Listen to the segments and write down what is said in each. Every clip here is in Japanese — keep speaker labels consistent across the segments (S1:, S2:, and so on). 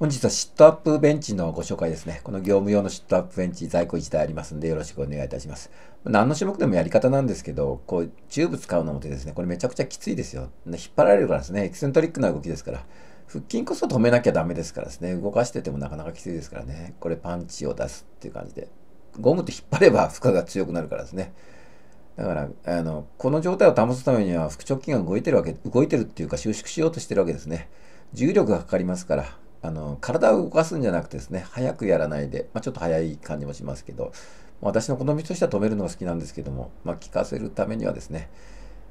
S1: 本日はシットアップベンチのご紹介ですね。この業務用のシットアップベンチ、在庫1台ありますんで、よろしくお願いいたします。何の種目でもやり方なんですけど、こう、チューブ使うのもですね、これめちゃくちゃきついですよ。引っ張られるからですね、エキセントリックな動きですから。腹筋こそ止めなきゃダメですからですね、動かしててもなかなかきついですからね、これパンチを出すっていう感じで。ゴムって引っ張れば 負荷が強くなるからですね。だから、あの、この状態を保つためには、腹直筋が動いてるわけ、動いてるっていうか収縮しようとしてるわけですね。重力がかかりますから、あの体を動かすんじゃなくてですね、早くやらないで、まあ、ちょっと早い感じもしますけど、私の好みとしては止めるのが好きなんですけども、まあ、聞かせるためにはですね、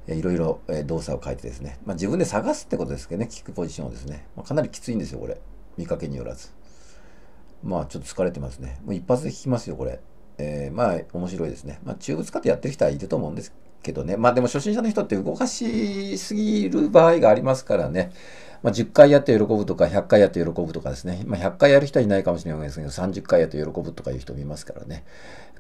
S1: いろいろ動作を変えてですね、まあ、自分で探すってことですけどね、聞くポジションをですね、まあ、かなりきついんですよ、これ。見かけによらず。まあ、ちょっと疲れてますね。もう一発で聞きますよ、これ。えー、まあ、面白いですね。まあ、チュ使ってやってる人はいると思うんですけどね。まあでも初心者の人って動かしすぎる場合がありますからね。まあ、10回やって喜ぶとか、100回やって喜ぶとかですね。まあ、100回やる人はいないかもしれないですけど、30回やって喜ぶとかいう人もいますからね。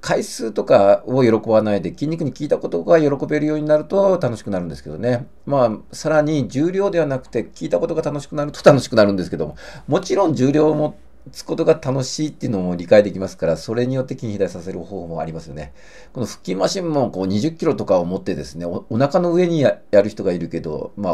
S1: 回数とかを喜ばないで、筋肉に効いたことが喜べるようになると楽しくなるんですけどね。まあ、さらに重量ではなくて、効いたことが楽しくなると楽しくなるんですけども、もちろん重量を持って、つことが楽しいっていうのも理解できますから、それによって筋肥大させる方法もありますよね。この腹筋マシンもこう20キロとかを持ってですね、おお腹の上にやる人がいるけど、ま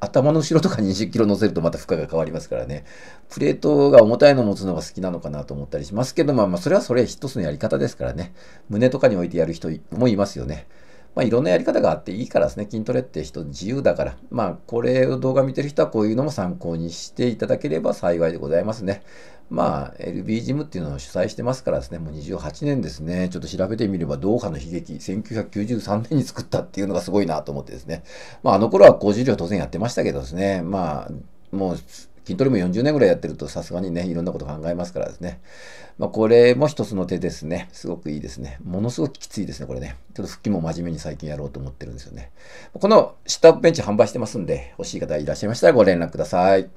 S1: あ、頭の後ろとか20キロ乗せるとまた負荷が変わりますからね。プレートが重たいの持つのが好きなのかなと思ったりしますけど、まあまあそれはそれ一つのやり方ですからね。胸とかに置いてやる人もいますよね。まあ、いろんなやり方があっていいからですね、筋トレって人自由だから、まあ、これを動画見てる人はこういうのも参考にしていただければ幸いでございますね。まあ、LB ジムっていうのを主催してますからですね、もう28年ですね、ちょっと調べてみれば、ドーハの悲劇、1993年に作ったっていうのがすごいなと思ってですね、まあ、あの頃は工事量当然やってましたけどですね、まあ、もう、筋トレも40年ぐらいやってるとさすがにね、いろんなこと考えますからですね。まあ、これも一つの手ですね。すごくいいですね。ものすごくきついですね、これね。ちょっと腹筋も真面目に最近やろうと思ってるんですよね。この下ベンチ販売してますんで、欲しい方いらっしゃいましたらご連絡ください。